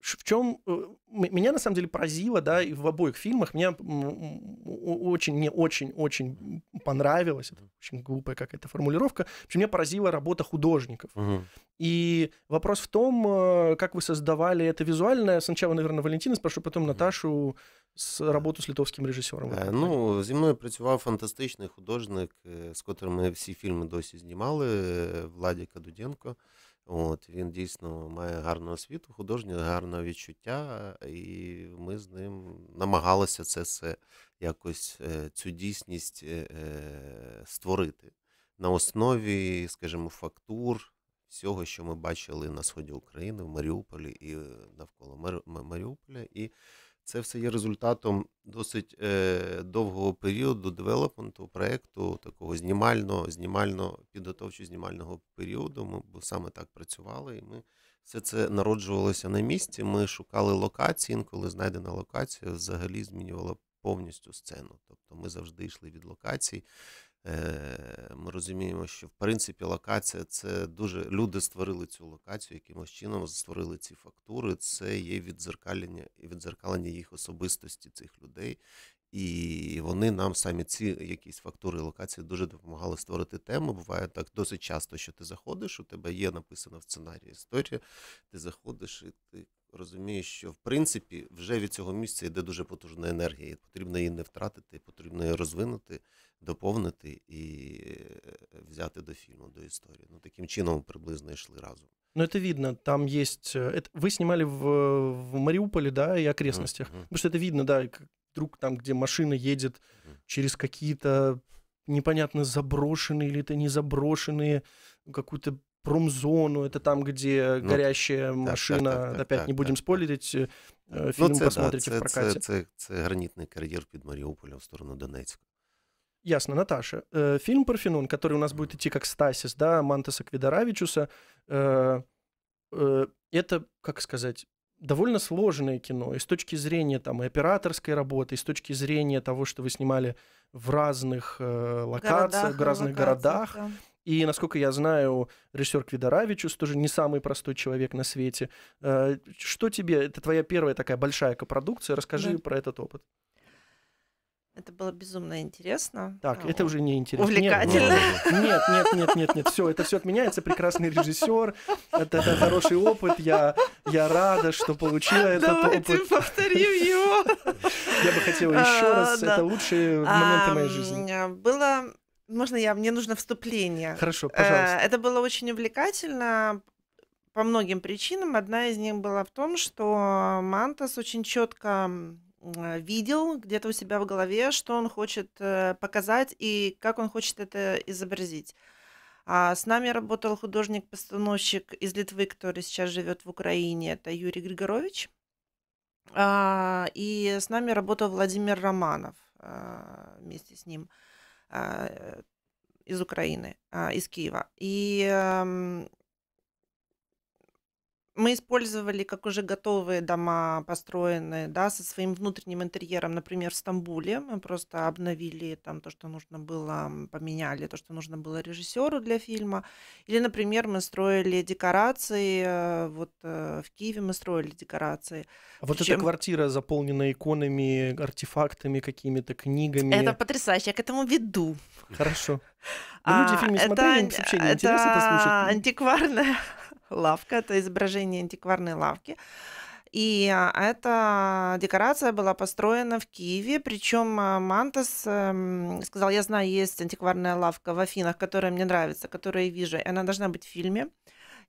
в чем э, меня на самом деле поразило, да, и в обоих фильмах мне очень, мне очень, очень понравилось, это очень глупая какая-то формулировка, в общем, меня поразила работа художников. Угу. И вопрос в том, э, как вы создавали это визуально. Сначала, наверное, Валентина спрошу, потом Наташу с работу с литовским режиссером. А, э, ну, зі мною працював фантастичний художник, з котрим ми всі фільми досі знімали, Владіка Дуденко. Дуденко. От Він дійсно має гарну освіту, художнє, гарне відчуття, і ми з ним намагалися це все якось е, цю дійсність е, е, створити на основі, скажімо, фактур всього, що ми бачили на сході України в Маріуполі і навколо Маріуполя. І це все є результатом досить е, довгого періоду девелопменту проекту, такого знімального, знімально підготовчо знімального періоду. Ми бо саме так працювали, і ми все це народжувалося на місці. Ми шукали локації. Інколи знайдена локація взагалі змінювала повністю сцену. Тобто ми завжди йшли від локацій. Е, ми розуміємо, що в принципі локація це дуже люди створили цю локацію, якимось чином створили ці фактури. Це є віддзеркалення віддзеркалення їх особистості цих людей, і вони нам самі ці якісь фактури локації дуже допомагали створити тему. Буває так досить часто, що ти заходиш, у тебе є написана в сценарії історія. Ти заходиш і ти. Розумієш, що в принципі вже від цього місця йде дуже потужна енергія, і потрібно її не втратити, потрібно її розвинути доповнити і взяти до фільму, до історії. Ну таким чином приблизно йшли разом. Ну это видно, там есть... Э, это, вы снимали в, в Мариуполе, да, и окрестностях. Mm-hmm. Потому что это видно, да, вдруг там, где машина едет mm-hmm. через какие-то непонятно заброшенные или это не заброшенные, какую-то промзону, это там, где ну, горящая так, машина, так, так, так, опять так, не будем так, спойлерить, так. фільм э, э, ну, це, посмотрите да, це, в прокате. Это це, це, це гранітний кар'єр в сторону Донецка. Ясно, Наташа. Э, фильм «Парфенон», который у нас будет идти как стасис, да, Мантеса Квидаравичуса, э, э, это, как сказать, довольно сложное кино и с точки зрения там и операторской работы, и с точки зрения того, что вы снимали в разных э, локациях, городах, в разных городах. Да. И, насколько я знаю, режиссер Квидоравичус тоже не самый простой человек на свете. Что тебе? Это твоя первая такая большая копродукция. Расскажи да. про этот опыт. Это было безумно интересно. Так, а, это уже не интересно. Увлекательно. Нет, нет, нет, нет, нет, все, это все отменяется. Прекрасный режиссер, это, хороший опыт. Я, я рада, что получила этот Давайте опыт. Давайте повторим его. Я бы хотела еще а, раз. Это лучшие моменты моей жизни. Было можно я? Мне нужно вступление. Хорошо, э, пожалуйста. Это было очень увлекательно по многим причинам. Одна из них была в том, что Мантас очень четко а, видел где-то у себя в голове, что он хочет э, показать и как он хочет это изобразить. А с нами работал художник-постановщик из Литвы, который сейчас живет в Украине, это Юрий Григорович. А, и с нами работал Владимир Романов а, вместе с ним э, из Украины, из Киева. И эм, мы использовали как уже готовые дома, построенные, да, со своим внутренним интерьером, например, в Стамбуле. Мы просто обновили там то, что нужно было, поменяли то, что нужно было режиссеру для фильма. Или, например, мы строили декорации, э, вот э, в Киеве мы строили декорации. А вот Причем... эта квартира заполнена иконами, артефактами какими-то, книгами. Это потрясающе, я к этому веду. Хорошо. [laughs] Ну, люди а, фильм смотрели, им вообще не это интересно это слушать. Антикварная лавка, это изображение антикварной лавки. И а, эта декорация была построена в Киеве. Причем а, Мантас эм, сказал, я знаю, есть антикварная лавка в Афинах, которая мне нравится, которую я вижу, и она должна быть в фильме.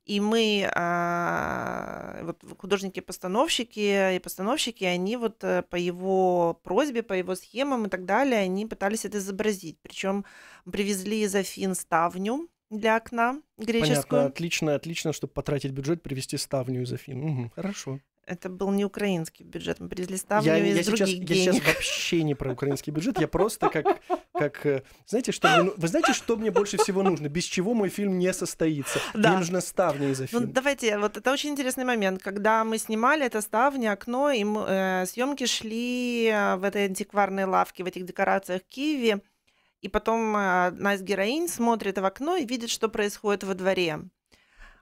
И мы, а, вот художники-постановщики и постановщики, они вот э, по его просьбе, по его схемам и так далее, они пытались это изобразить. Причем привезли из Афин ставню, для окна греческую. Понятно, отлично, отлично, чтобы потратить бюджет, привезти ставню из Афин. Угу, хорошо. Это был не украинский бюджет, мы привезли ставню я, из я других сейчас, денег. Я сейчас вообще не про украинский бюджет, я [laughs] просто как, как э, знаете, что мне, ну, вы знаете, что мне больше всего нужно, без чего мой фильм не состоится? Да. Мне нужна ставня из ну, Афин. Ну, давайте, вот это очень интересный момент, когда мы снимали это ставня, окно, и э, съемки шли э, в этой антикварной лавке, в этих декорациях Киеве, и потом одна из героинь смотрит в окно и видит, что происходит во дворе.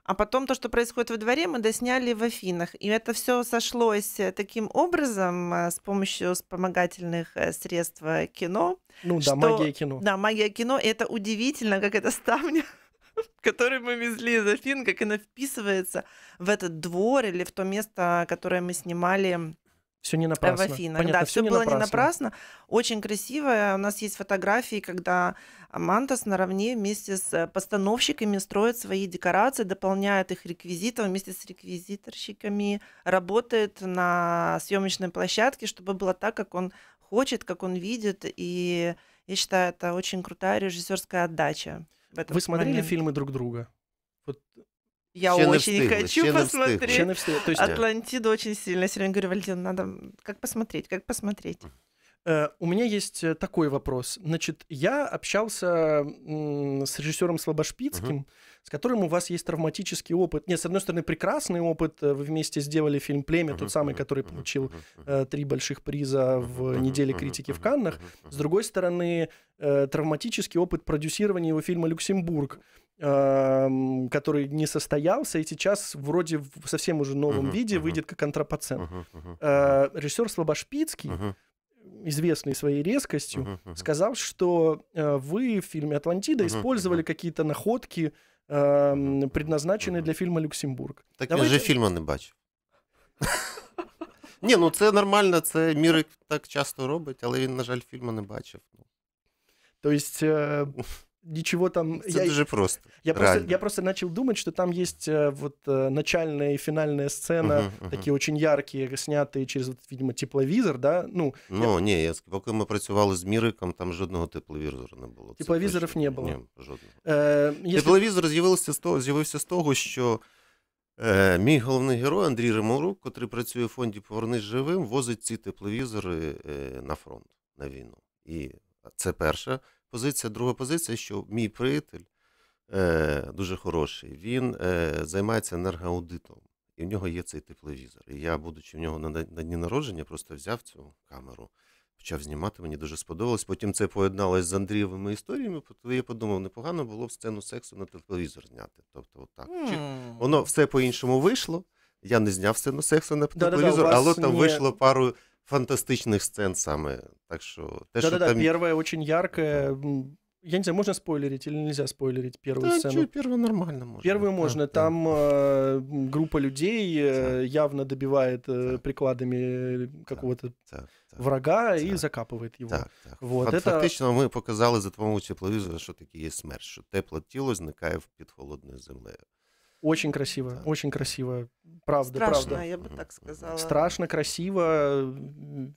А потом то, что происходит во дворе, мы досняли в Афинах. И это все сошлось э, таким образом а, с помощью вспомогательных э, средств э, кино. Ну что... да, магия кино. Да, магия кино. И это удивительно, как эта ставня [laughs] который мы везли из Афин, как она вписывается в этот двор или в то место, которое мы снимали все не э, напрасно. В Афинах, Понятно, да, все, все было напрасно. не напрасно. Очень красиво. У нас есть фотографии, когда Мантас наравне вместе с э, постановщиками строит свои декорации, дополняет их реквизитом вместе с реквизиторщиками, работает на съемочной площадке, чтобы было так, как он хочет, как он видит. И я считаю, это очень крутая режиссерская отдача. Вы смотрели момент. фильмы друг друга? Вот я Щены очень встыгли, хочу посмотреть. Щены встыгли, точно. Атлантиду очень сильно. Сегодня говорю, Валентин, надо как посмотреть, как посмотреть. Э, у меня есть э, такой вопрос. Значит, я общался с режиссером Слабошпицким. Uh-huh с которым у вас есть травматический опыт. Нет, с одной стороны, прекрасный опыт. Э, вы вместе сделали фильм «Племя», тот самый, который получил э, три больших приза в неделе критики в Каннах. С другой стороны, э, травматический опыт продюсирования его фильма «Люксембург», эм, который не состоялся и сейчас вроде в совсем уже новом виде выйдет как антропоцен. uh Режиссер Слобошпицкий, известный своей резкостью, сказал, что э, вы в фильме атлантида использовали какие-то находки Ем, предназначений для фільму Люксембург. Так Давайте... я вже фільму не бачив. [laughs] Ні, ну це нормально, це Мірик так часто робить, але він, на жаль, фільму не бачив. Тобто ничего там... Это ну, я, же просто. Я просто, я просто начал думать, что там есть э, вот э, начальная и финальная сцена, угу, такі угу. очень яркие, снятые через, видимо, тепловізор, да? Ну, ну я... ні, я, поки ми працювали з Міриком, там жодного тепловізора не було. Тепловізорів не було. Ні, жодного. Э, е, якщо... Тепловізор з'явився з того, з'явився з того, що е, мій головний герой Андрій Риморук, котрий працює в фонді Повернись живим, возить ці тепловізори е, на фронт, на війну. І це перше позиція, друга позиція, що мій приятель е, дуже хороший, він е, займається енергоаудитом. І в нього є цей тепловізор. І я, будучи в нього на, на дні народження, просто взяв цю камеру, почав знімати, мені дуже сподобалось. Потім це поєдналось з Андрієвими історіями, то я подумав, непогано було б сцену сексу на тепловізор зняти. Тобто, отак. Mm. Воно все по-іншому вийшло. Я не зняв сцену сексу на тепловізор, але там вийшло пару Фантастичних сцен саме, Так що Да-да-да, там... первая очень яркая, я не знаю, можна спойлерить или нельзя спойлерить первую да, сцену? Чё, первую нормально можно. Первую можно. Да, Там да. Э, группа людей да. Э, явно добивает да. Э, прикладами какого-то да, врага да, і да. закапує його. Так, так. Вот, это... Фактично ми показали за допомогою тепловізора, що таке є смерть, що тепле тіло зникає під холодною землею. Очень красиво, да. очень красиво. Правда, Страшно, правда. я бы так сказала. Страшно, красиво,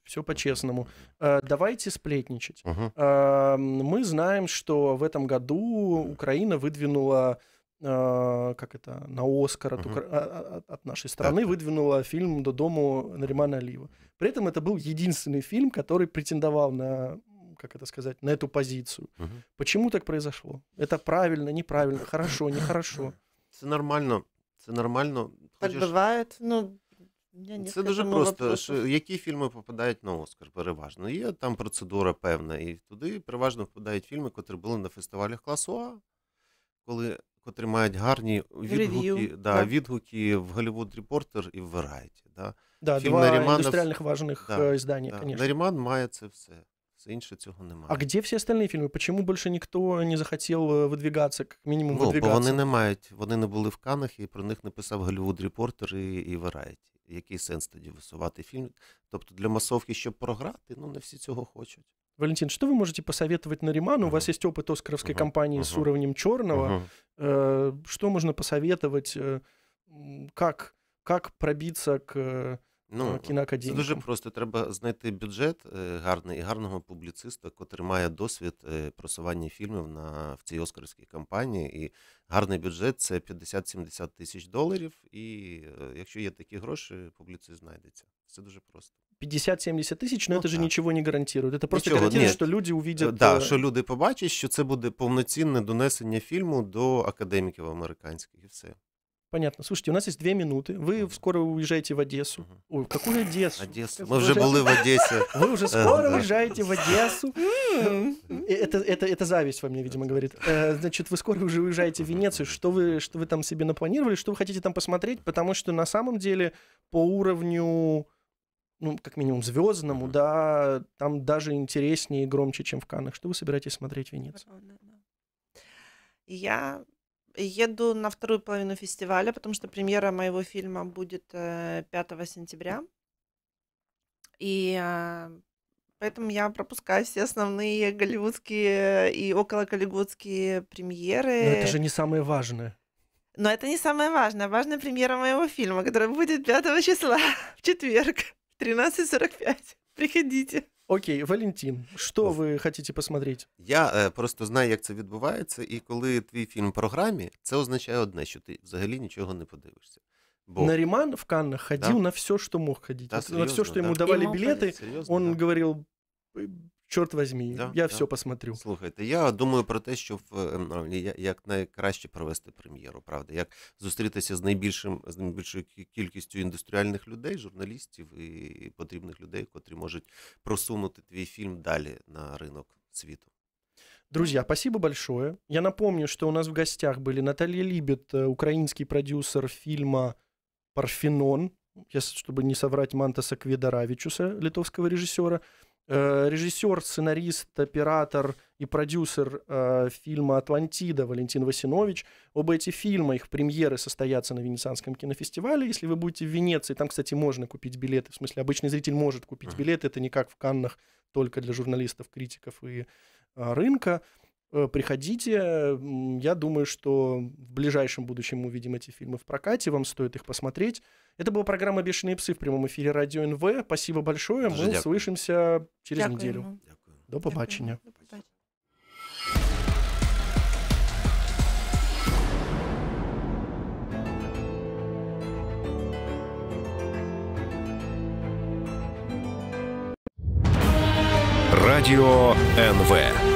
все по-честному. Э, давайте сплетничать. Угу. Мы знаем, что в этом году Украина выдвинула э, как это, на Оскар от, угу. Укра... А, а, от нашей страны да. выдвинула фильм «До дому» Наримана Алиева. При этом это был единственный фильм, который претендовал на как это сказать, на эту позицию. Угу. Почему так произошло? Это правильно, неправильно, хорошо, нехорошо. це нормально. Це нормально. Так Хочеш... буває, ну. Я Це дуже просто. Що, які фільми попадають на Оскар переважно. Є там процедура певна, і туди переважно впадають фільми, котрі були на фестивалях класу А, коли, котрі мають гарні відгуки да, да, відгуки в Голлівуд Репортер і в Variety. Да. Да, два Наріманов, індустріальних важних да, е, да, Наріман має це все. Все інше цього немає. А де всі остальні фільми? Чому більше ніхто не захотів э, видвігатися, як мінімум ну, Бо вони не мають, вони не були в Канах, і про них не писав Репортер і і Variety. Який сенс тоді висувати фільм? Тобто для масовки, щоб програти, ну не всі цього хочуть. Валентин, что вы можете посоветовать Нариману? Uh-huh. У вас есть опыт оскаровской uh-huh. компании uh-huh. с уровнем черного. Uh-huh. Э, что можно посоветовать? Э, как, как пробиться к Ну, Це дуже просто. Треба знайти бюджет е, гарний і гарного публіциста, котрий має досвід е, просування фільмів на в цій оскарській кампанії. І гарний бюджет це 50-70 тисяч доларів. І е, якщо є такі гроші, публіцист знайдеться. Це дуже просто. 50-70 тисяч но ну, ну, це ж нічого не гарантує. Це просто нічого, гарантирует, люди увидят... Да, що люди побачать, що це буде повноцінне донесення фільму до академіків американських і все. Понятно. Слушайте, у нас есть две минуты. Вы скоро уезжаете в Одессу. Ой, в какую Одессу? Одессу. Мы уже были в Одессе. [laughs] Вы уже скоро уезжаете в Одессу. Это, это, это зависть во мне, видимо, говорит. Э, значит, вы скоро уже уезжаете в Венецию. Что вы, что вы там себе напланировали? Что вы хотите там посмотреть? Потому что на самом деле по уровню ну, как минимум, звездному, да, там даже интереснее и громче, чем в Каннах. Что вы собираетесь смотреть в Венеции? Я Еду на вторую половину фестиваля, потому что премьера моего фильма будет 5 э, сентября. И а, поэтому я пропускаю все основные голливудские и около голливудские премьеры. Но это же не самое важное. Но это не самое важное. Важная премьера моего фильма, которая будет 5 числа [laughs] в четверг в 13.45. Приходите. Окей, Валентин, що ви хочете посмотреть? Я э, просто знаю, як це відбувається, і коли твій фільм в програмі, це означає одне, що ти взагалі нічого не подивишся. Бог. Нариман в Каннах ходив да? на все, що мог ходить. Да, серьезно, на все, що да? ему давали білети, він серьезно, он да. говорил, Чорт возьмі, да, я да. все посмотрю. Слухайте, я думаю про те, щоб э, ну, як найкраще провести прем'єру, правда, як зустрітися з найбільшим з найбільшою кількістю індустріальних людей, журналістів і потрібних людей, котрі можуть просунути твій фільм далі на ринок світу. Друзья, спасибо большое. Я напомню, что у нас в гостях были Наталья Либет, э, украинский продюсер фильма «Парфенон», чтобы не соврать Мантаса Кведаравичуса, литовского режиссера, Э, режиссер, сценарист, оператор и продюсер э, фильма «Атлантида» Валентин Васинович. Оба эти фильма, их премьеры состоятся на Венецианском кинофестивале. Если вы будете в Венеции, там, кстати, можно купить билеты. В смысле, обычный зритель может купить билеты. Это не как в Каннах, только для журналистов, критиков и э, рынка. Э, приходите. Я думаю, что в ближайшем будущем мы увидим эти фильмы в прокате, вам стоит их посмотреть. Это была программа «Бешеные псы» в прямом эфире Радио НВ. Спасибо большое, мы дякую. услышимся через дякую. неделю. Дякую. До побачення. Радио До побачення. НВ.